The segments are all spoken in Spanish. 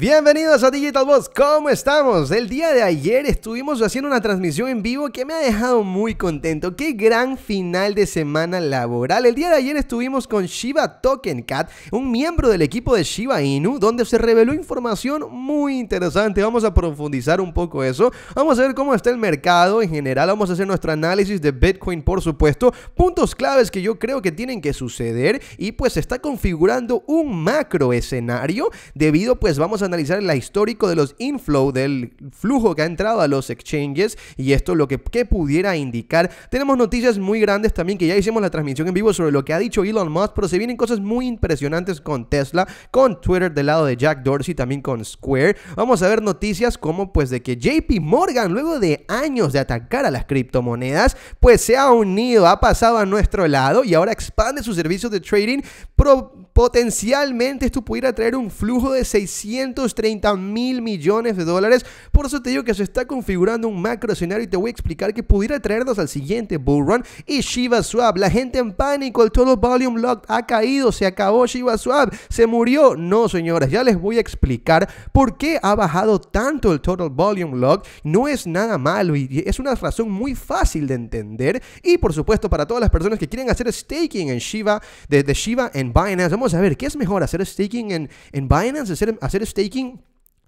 Bienvenidos a Digital Boss, ¿cómo estamos? El día de ayer estuvimos haciendo una transmisión en vivo que me ha dejado muy contento. Qué gran final de semana laboral. El día de ayer estuvimos con Shiba Token Cat, un miembro del equipo de Shiba Inu, donde se reveló información muy interesante. Vamos a profundizar un poco eso. Vamos a ver cómo está el mercado en general. Vamos a hacer nuestro análisis de Bitcoin, por supuesto. Puntos claves que yo creo que tienen que suceder. Y pues se está configurando un macro escenario. Debido, pues vamos a analizar el histórico de los inflow, del flujo que ha entrado a los exchanges y esto lo que, pudiera indicar. Tenemos noticias muy grandes también que ya hicimos la transmisión en vivo sobre lo que ha dicho Elon Musk, pero se vienen cosas muy impresionantes con Tesla, con Twitter del lado de Jack Dorsey, también con Square. Vamos a ver noticias como pues de que JP Morgan, luego de años de atacar a las criptomonedas, pues se ha unido, ha pasado a nuestro lado y ahora expande sus servicios de trading, pro potencialmente esto pudiera traer un flujo de 630 mil millones de dólares. Por eso te digo que se está configurando un macro escenario y te voy a explicar que pudiera traernos al siguiente bull run. Y Shiva Swap, la gente en pánico, el total volume lock ha caído, se acabó Shiva Swap, se murió. No, señores, ya les voy a explicar por qué ha bajado tanto el total volume lock. No es nada malo y es una razón muy fácil de entender. Y por supuesto, para todas las personas que quieren hacer staking en Shiba, desde Shiba en Binance, a ver, ¿qué es mejor? ¿Hacer staking en, en Binance? ¿Hacer, ¿Hacer staking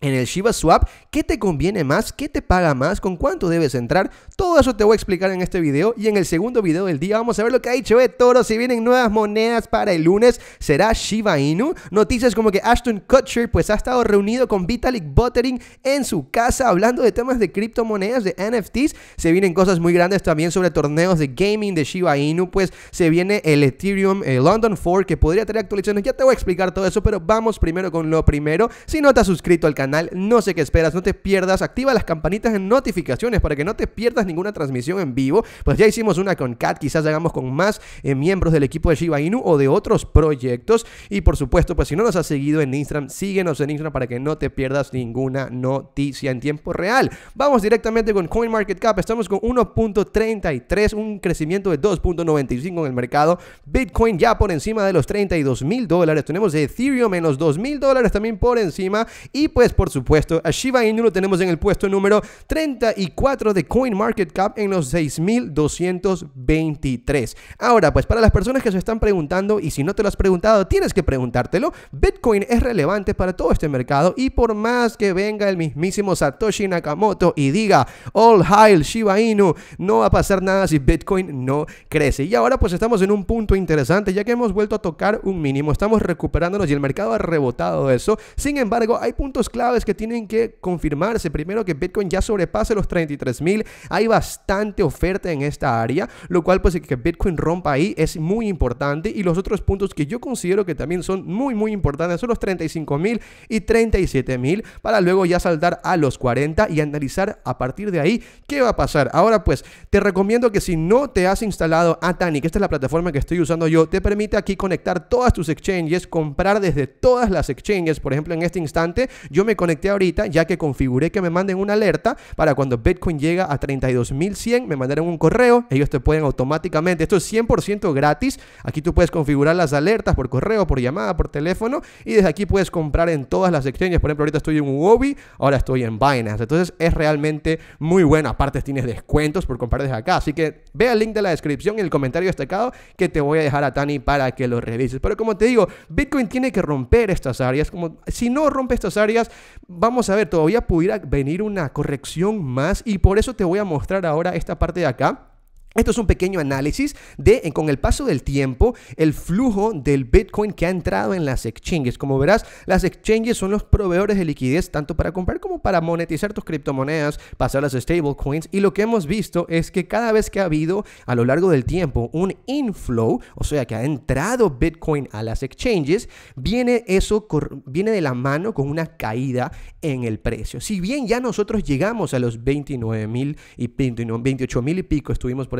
en el Shiba Swap, qué te conviene más, qué te paga más, con cuánto debes entrar. Todo eso te voy a explicar en este video y en el segundo video del día vamos a ver lo que ha dicho Toro. Si vienen nuevas monedas para el lunes, será Shiba Inu. Noticias como que Ashton Kutcher pues ha estado reunido con Vitalik Buterin en su casa hablando de temas de criptomonedas, de NFTs. Se vienen cosas muy grandes también sobre torneos de gaming de Shiba Inu, pues se viene el Ethereum el London 4 que podría tener actualizaciones. Ya te voy a explicar todo eso, pero vamos primero con lo primero. Si no te has suscrito al canal, no sé qué esperas, no te pierdas, activa las campanitas en notificaciones para que no te pierdas ninguna transmisión en vivo. Pues ya hicimos una con Cat. quizás hagamos con más eh, miembros del equipo de Shiba Inu o de otros proyectos. Y por supuesto, pues si no nos has seguido en Instagram, síguenos en Instagram para que no te pierdas ninguna noticia en tiempo real. Vamos directamente con CoinMarketCap, estamos con 1.33, un crecimiento de 2.95 en el mercado. Bitcoin ya por encima de los 32 mil dólares, tenemos Ethereum en los 2 mil dólares también por encima. Y pues por supuesto. A Shiba Inu lo tenemos en el puesto número 34 de CoinMarketCap en los 6.223. Ahora, pues para las personas que se están preguntando, y si no te lo has preguntado, tienes que preguntártelo, Bitcoin es relevante para todo este mercado y por más que venga el mismísimo Satoshi Nakamoto y diga, all hail Shiba Inu, no va a pasar nada si Bitcoin no crece. Y ahora pues estamos en un punto interesante, ya que hemos vuelto a tocar un mínimo, estamos recuperándonos y el mercado ha rebotado eso. Sin embargo, hay puntos clave es que tienen que confirmarse. Primero que Bitcoin ya sobrepase los 33 mil. Hay bastante oferta en esta área, lo cual pues que Bitcoin rompa ahí es muy importante. Y los otros puntos que yo considero que también son muy, muy importantes son los 35 mil y 37 mil para luego ya saltar a los 40 y analizar a partir de ahí qué va a pasar. Ahora pues te recomiendo que si no te has instalado a que esta es la plataforma que estoy usando yo, te permite aquí conectar todas tus exchanges, comprar desde todas las exchanges. Por ejemplo, en este instante yo me conecté ahorita, ya que configuré que me manden una alerta para cuando Bitcoin llega a 32.100, me mandaron un correo, ellos te pueden automáticamente, esto es 100% gratis, aquí tú puedes configurar las alertas por correo, por llamada, por teléfono, y desde aquí puedes comprar en todas las secciones por ejemplo, ahorita estoy en UOBI, ahora estoy en Binance, entonces es realmente muy buena aparte tienes descuentos por comprar desde acá, así que ve al link de la descripción y el comentario destacado que te voy a dejar a Tani para que lo revises, pero como te digo, Bitcoin tiene que romper estas áreas, como si no rompe estas áreas, Vamos a ver, todavía pudiera venir una corrección más y por eso te voy a mostrar ahora esta parte de acá esto es un pequeño análisis de eh, con el paso del tiempo el flujo del Bitcoin que ha entrado en las exchanges. Como verás, las exchanges son los proveedores de liquidez tanto para comprar como para monetizar tus criptomonedas, pasar las stablecoins y lo que hemos visto es que cada vez que ha habido a lo largo del tiempo un inflow, o sea que ha entrado Bitcoin a las exchanges, viene eso viene de la mano con una caída en el precio. Si bien ya nosotros llegamos a los 29.000 mil y pico, 28 mil y pico estuvimos por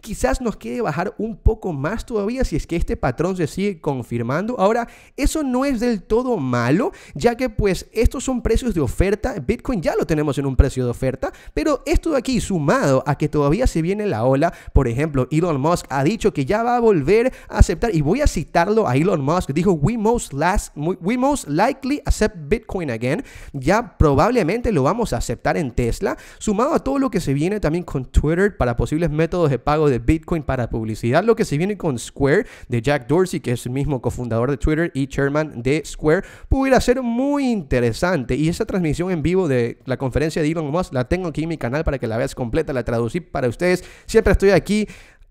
quizás nos quede bajar un poco más todavía si es que este patrón se sigue confirmando. Ahora, eso no es del todo malo, ya que pues estos son precios de oferta, Bitcoin ya lo tenemos en un precio de oferta, pero esto de aquí sumado a que todavía se viene la ola, por ejemplo, Elon Musk ha dicho que ya va a volver a aceptar, y voy a citarlo a Elon Musk, dijo, we most, last, we most likely accept Bitcoin again, ya probablemente lo vamos a aceptar en Tesla, sumado a todo lo que se viene también con Twitter para posibles métodos de pago de Bitcoin para publicidad, lo que se viene con Square de Jack Dorsey, que es el mismo cofundador de Twitter y chairman de Square, pudiera ser muy interesante. Y esa transmisión en vivo de la conferencia de Elon Musk la tengo aquí en mi canal para que la veas completa, la traducí para ustedes. Siempre estoy aquí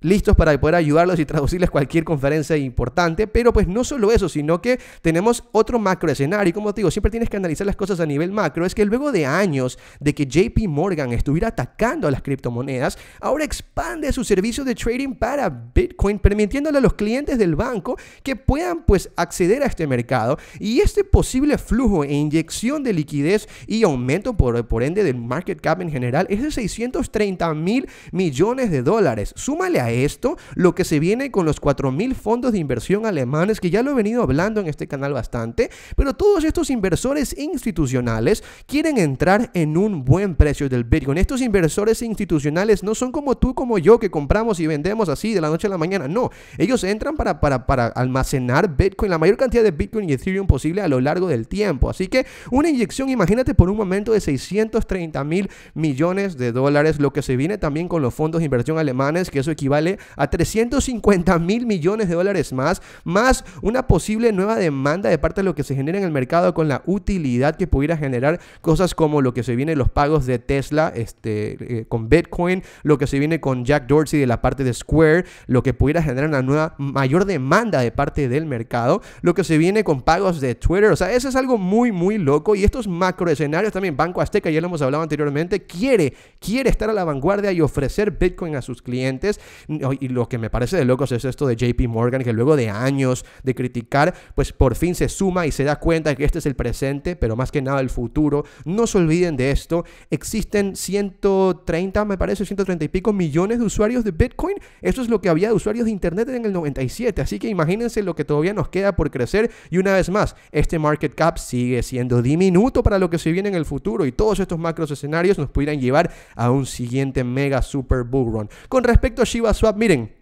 listos para poder ayudarlos y traducirles cualquier conferencia importante, pero pues no solo eso, sino que tenemos otro macro escenario, y como te digo, siempre tienes que analizar las cosas a nivel macro, es que luego de años de que JP Morgan estuviera atacando a las criptomonedas, ahora expande su servicio de trading para Bitcoin, permitiéndole a los clientes del banco que puedan pues acceder a este mercado y este posible flujo e inyección de liquidez y aumento por, ende del market cap en general es de 630 mil millones de dólares. Súmale a esto, lo que se viene con los 4.000 fondos de inversión alemanes, que ya lo he venido hablando en este canal bastante, pero todos estos inversores institucionales quieren entrar en un buen precio del Bitcoin. Estos inversores institucionales no son como tú, como yo, que compramos y vendemos así de la noche a la mañana. No, ellos entran para, para, para almacenar Bitcoin, la mayor cantidad de Bitcoin y Ethereum posible a lo largo del tiempo. Así que una inyección, imagínate por un momento de 630 mil millones de dólares, lo que se viene también con los fondos de inversión alemanes, que eso equivale a 350 mil millones de dólares más, más una posible nueva demanda de parte de lo que se genera en el mercado con la utilidad que pudiera generar cosas como lo que se viene los pagos de Tesla este, eh, con Bitcoin, lo que se viene con Jack Dorsey de la parte de Square, lo que pudiera generar una nueva mayor demanda de parte del mercado, lo que se viene con pagos de Twitter, o sea, eso es algo muy, muy loco y estos macroescenarios también, Banco Azteca, ya lo hemos hablado anteriormente, quiere, quiere estar a la vanguardia y ofrecer Bitcoin a sus clientes y lo que me parece de locos es esto de JP Morgan, que luego de años de criticar, pues por fin se suma y se da cuenta que este es el presente, pero más que nada el futuro. No se olviden de esto. Existen 130, me parece, 130 y pico millones de usuarios de Bitcoin. Eso es lo que había de usuarios de Internet en el 97. Así que imagínense lo que todavía nos queda por crecer. Y una vez más, este market cap sigue siendo diminuto para lo que se viene en el futuro. Y todos estos macros escenarios nos pudieran llevar a un siguiente mega super bull run. Con respecto a Shiba swap meeting.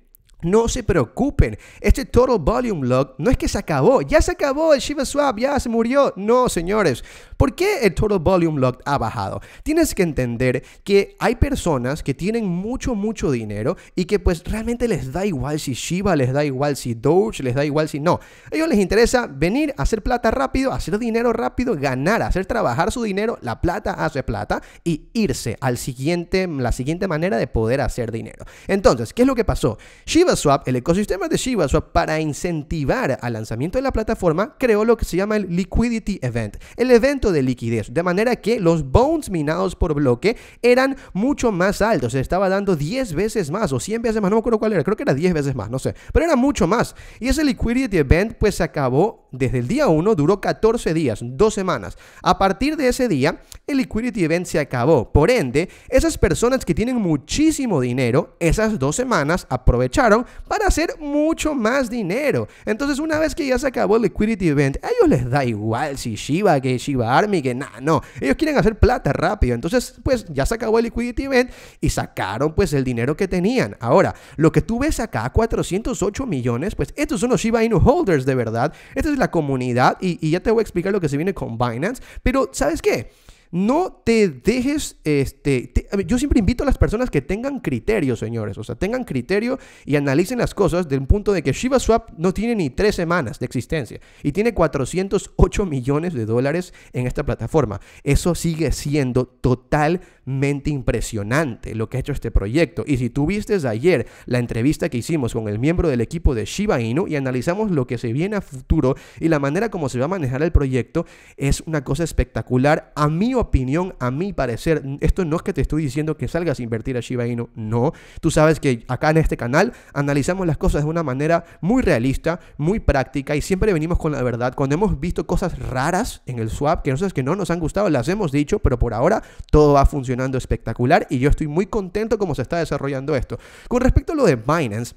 No se preocupen, este Total Volume Lock no es que se acabó, ya se acabó el Shiva Swap, ya se murió. No, señores, ¿por qué el Total Volume Lock ha bajado? Tienes que entender que hay personas que tienen mucho, mucho dinero y que pues realmente les da igual si Shiva les da igual si Doge, les da igual si no. A ellos les interesa venir, a hacer plata rápido, hacer dinero rápido, ganar, hacer trabajar su dinero, la plata hace plata y irse al siguiente, la siguiente manera de poder hacer dinero. Entonces, ¿qué es lo que pasó? Shiba el ecosistema de ShibaSwap para incentivar al lanzamiento de la plataforma, creó lo que se llama el Liquidity Event, el evento de liquidez, de manera que los Bones minados por bloque eran mucho más altos, se estaba dando 10 veces más o 100 veces más, no me acuerdo cuál era, creo que era 10 veces más, no sé, pero era mucho más. Y ese Liquidity Event pues se acabó desde el día 1 duró 14 días, dos semanas. A partir de ese día, el liquidity event se acabó. Por ende, esas personas que tienen muchísimo dinero, esas dos semanas aprovecharon para hacer mucho más dinero. Entonces, una vez que ya se acabó el liquidity event, a ellos les da igual si Shiba, que Shiba Army, que nada, no. Ellos quieren hacer plata rápido. Entonces, pues ya se acabó el liquidity event y sacaron pues el dinero que tenían. Ahora, lo que tú ves acá, 408 millones, pues estos son los Shiba Inu holders de verdad. Esta es la comunidad y, ya te voy a explicar lo que se viene con Binance. Pero, ¿sabes qué? no te dejes, este, yo siempre invito a las personas que tengan criterio, señores, o sea, tengan criterio y analicen las cosas del punto de que Swap no tiene ni tres semanas de existencia y tiene 408 millones de dólares en esta plataforma. Eso sigue siendo total impresionante lo que ha hecho este proyecto. Y si tú viste ayer la entrevista que hicimos con el miembro del equipo de Shiba Inu y analizamos lo que se viene a futuro y la manera como se va a manejar el proyecto, es una cosa espectacular. A mi opinión, a mi parecer, esto no es que te estoy diciendo que salgas a invertir a Shiba Inu, no. Tú sabes que acá en este canal analizamos las cosas de una manera muy realista, muy práctica y siempre venimos con la verdad. Cuando hemos visto cosas raras en el swap, que no que no nos han gustado, las hemos dicho, pero por ahora todo va a funcionar espectacular y yo estoy muy contento como se está desarrollando esto. Con respecto a lo de Binance,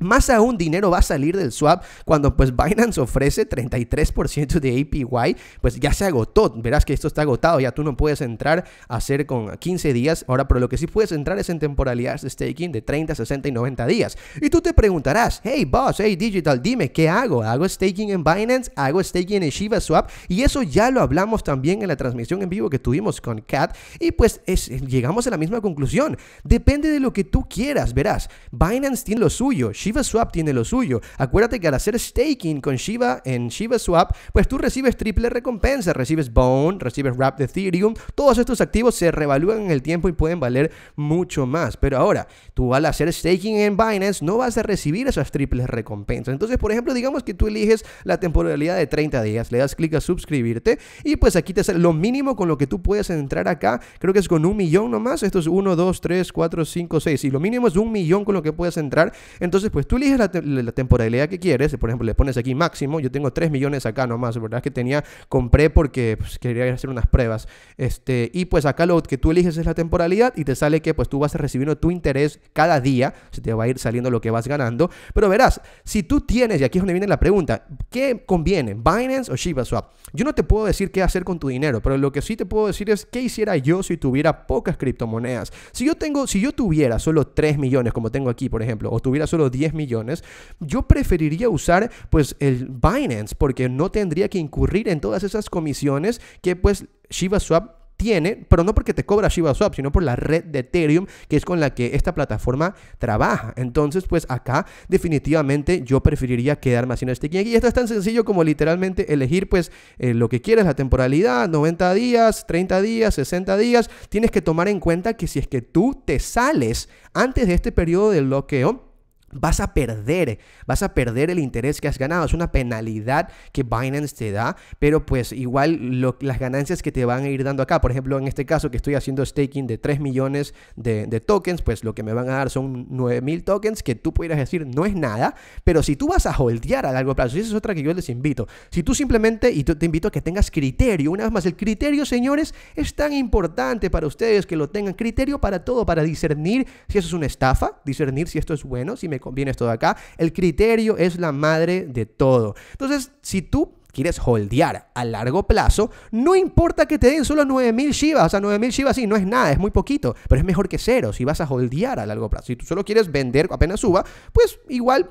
más aún, dinero va a salir del swap cuando pues Binance ofrece 33% de APY, pues ya se agotó, verás que esto está agotado, ya tú no puedes entrar a hacer con 15 días, ahora pero lo que sí puedes entrar es en temporalidades de staking de 30, 60 y 90 días. Y tú te preguntarás, hey boss, hey digital, dime, ¿qué hago? ¿Hago staking en Binance? ¿Hago staking en Shiba Swap? Y eso ya lo hablamos también en la transmisión en vivo que tuvimos con cat y pues llegamos a la misma conclusión, depende de lo que tú quieras, verás, Binance tiene lo suyo, ShivaSwap Swap tiene lo suyo. Acuérdate que al hacer staking con Shiva en Shiba Swap, pues tú recibes triple recompensa, recibes Bone, recibes Wrap de Ethereum, todos estos activos se revalúan en el tiempo y pueden valer mucho más. Pero ahora, tú al hacer staking en Binance no vas a recibir esas triples recompensas. Entonces, por ejemplo, digamos que tú eliges la temporalidad de 30 días, le das clic a suscribirte y pues aquí te sale lo mínimo con lo que tú puedes entrar acá, creo que es con un millón nomás, esto es 1, 2, 3, 4, 5, 6 y lo mínimo es un millón con lo que puedes entrar, entonces pues pues tú eliges la, temporalidad que quieres, por ejemplo, le pones aquí máximo, yo tengo 3 millones acá nomás, la ¿verdad? Es que tenía, compré porque pues, quería hacer unas pruebas, este, y pues acá lo que tú eliges es la temporalidad y te sale que pues tú vas a recibiendo tu interés cada día, se te va a ir saliendo lo que vas ganando, pero verás, si tú tienes, y aquí es donde viene la pregunta, ¿qué conviene, Binance o ShibaSwap? Yo no te puedo decir qué hacer con tu dinero, pero lo que sí te puedo decir es qué hiciera yo si tuviera pocas criptomonedas. Si yo tengo, si yo tuviera solo 3 millones, como tengo aquí, por ejemplo, o tuviera solo 10 10 millones, yo preferiría usar pues el Binance porque no tendría que incurrir en todas esas comisiones que pues ShibaSwap tiene, pero no porque te cobra ShibaSwap sino por la red de Ethereum, que es con la que esta plataforma trabaja. Entonces, pues acá definitivamente yo preferiría quedarme haciendo sticking este Y esto es tan sencillo como literalmente elegir pues eh, lo que quieres, la temporalidad, 90 días, 30 días, 60 días. Tienes que tomar en cuenta que si es que tú te sales antes de este periodo de bloqueo, vas a perder, vas a perder el interés que has ganado. Es una penalidad que Binance te da, pero pues igual las ganancias que te van a ir dando acá, por ejemplo, en este caso que estoy haciendo staking de 3 millones de, tokens, pues lo que me van a dar son 9 mil tokens, que tú pudieras decir no es nada, pero si tú vas a holdear a largo plazo, y esa es otra que yo les invito, si tú simplemente, y te invito a que tengas criterio, una vez más, el criterio, señores, es tan importante para ustedes que lo tengan, criterio para todo, para discernir si eso es una estafa, discernir si esto es bueno, si me conviene esto acá. El criterio es la madre de todo. Entonces, si tú quieres holdear a largo plazo, no importa que te den solo 9000 Shivas, o sea, 9000 Shivas sí, no es nada, es muy poquito, pero es mejor que cero si vas a holdear a largo plazo. Si tú solo quieres vender apenas suba, pues igual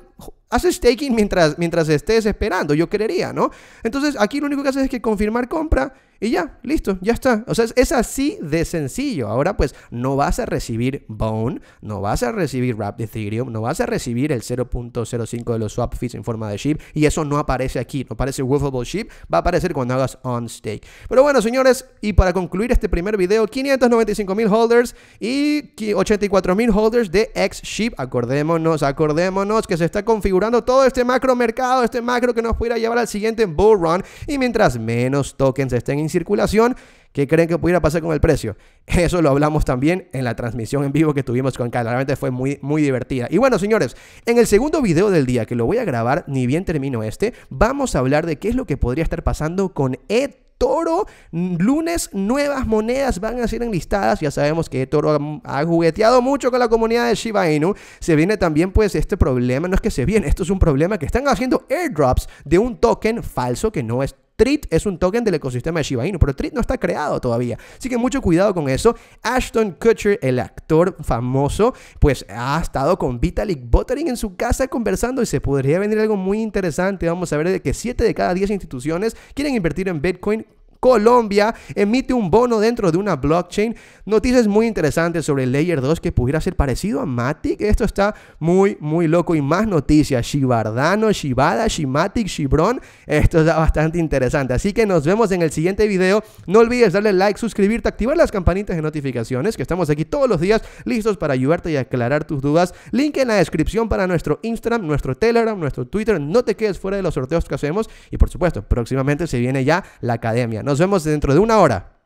Haces staking mientras, mientras estés esperando, yo creería, ¿no? Entonces aquí lo único que haces es que confirmar compra y ya, listo, ya está. O sea, es, así de sencillo. Ahora pues no vas a recibir Bone, no vas a recibir Wrap Ethereum, no vas a recibir el 0.05 de los swap fees en forma de ship. y eso no aparece aquí, no aparece Wiffable SHIB, va a aparecer cuando hagas on stake. Pero bueno, señores, y para concluir este primer video, 595.000 holders y 84.000 holders de X Ship. Acordémonos, acordémonos que se está configurando todo este macro mercado, este macro que nos pudiera llevar al siguiente bull run. Y mientras menos tokens estén en circulación, ¿Qué creen que pudiera pasar con el precio? Eso lo hablamos también en la transmisión en vivo que tuvimos con Carla. Realmente fue muy, muy divertida. Y bueno, señores, en el segundo video del día que lo voy a grabar, ni bien termino este, vamos a hablar de qué es lo que podría estar pasando con ETH Toro. Lunes nuevas monedas van a ser enlistadas. Ya sabemos que Toro ha, jugueteado mucho con la comunidad de Shiba Inu. Se viene también pues este problema, no es que se viene, esto es un problema que están haciendo airdrops de un token falso que no es TRIT es un token del ecosistema de Shiba Inu, pero TRIT no está creado todavía. Así que mucho cuidado con eso. Ashton Kutcher, el actor famoso, pues ha estado con Vitalik Buterin en su casa conversando y se podría venir algo muy interesante. Vamos a ver de que 7 de cada 10 instituciones quieren invertir en Bitcoin Colombia emite un bono dentro de una blockchain. Noticias muy interesantes sobre el Layer 2 que pudiera ser parecido a Matic. Esto está muy, muy loco. Y más noticias. Shibardano, Shibada, Shimatic, Shibron. Esto está bastante interesante. Así que nos vemos en el siguiente video. No olvides darle like, suscribirte, activar las campanitas de notificaciones, que estamos aquí todos los días listos para ayudarte y aclarar tus dudas. Link en la descripción para nuestro Instagram, nuestro Telegram, nuestro Twitter. No te quedes fuera de los sorteos que hacemos. Y por supuesto, próximamente se viene ya la academia. Nos vemos dentro de una hora.